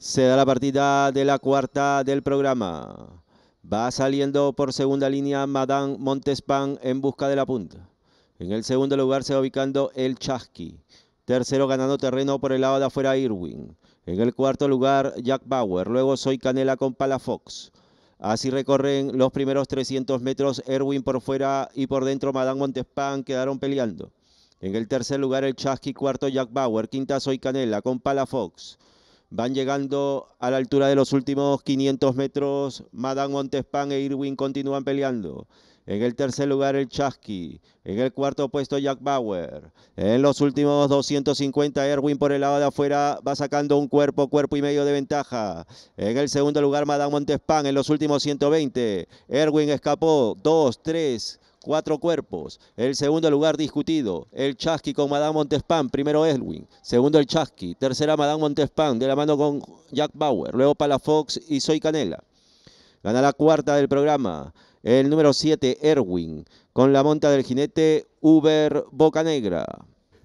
Se da la partida de la cuarta del programa. Va saliendo por segunda línea Madame Montespan en busca de la punta. En el segundo lugar se va ubicando el Chasqui. Tercero ganando terreno por el lado de afuera Irwin. En el cuarto lugar Jack Bauer. Luego Soy Canela con Palafox. Así recorren los primeros 300 metros. Irwin por fuera y por dentro Madame Montespan quedaron peleando. En el tercer lugar el Chasqui, cuarto Jack Bauer, quinta Soy Canela con Palafox. Van llegando a la altura de los últimos 500 metros. Madame Montespan e Irwin continúan peleando. En el tercer lugar el Chasky. En el cuarto puesto Jack Bauer. En los últimos 250 Erwin por el lado de afuera va sacando un cuerpo, cuerpo y medio de ventaja. En el segundo lugar Madame Montespan en los últimos 120. Erwin escapó. Dos, tres cuatro cuerpos. El segundo lugar discutido, el Chasqui con Madame Montespan, primero Erwin, segundo el Chasqui, tercera Madame Montespan, de la mano con Jack Bauer, luego Palafox y Soy Canela. Gana la cuarta del programa, el número 7 Erwin, con la monta del jinete Uber Negra.